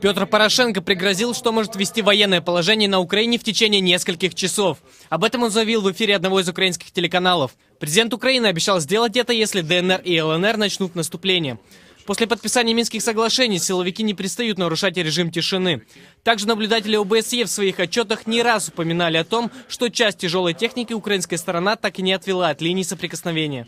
Петр Порошенко пригрозил, что может ввести военное положение на Украине в течение нескольких часов. Об этом он заявил в эфире одного из украинских телеканалов. Президент Украины обещал сделать это, если ДНР и ЛНР начнут наступление. После подписания Минских соглашений силовики не пристают нарушать режим тишины. Также наблюдатели ОБСЕ в своих отчетах не раз упоминали о том, что часть тяжелой техники украинская сторона так и не отвела от линии соприкосновения.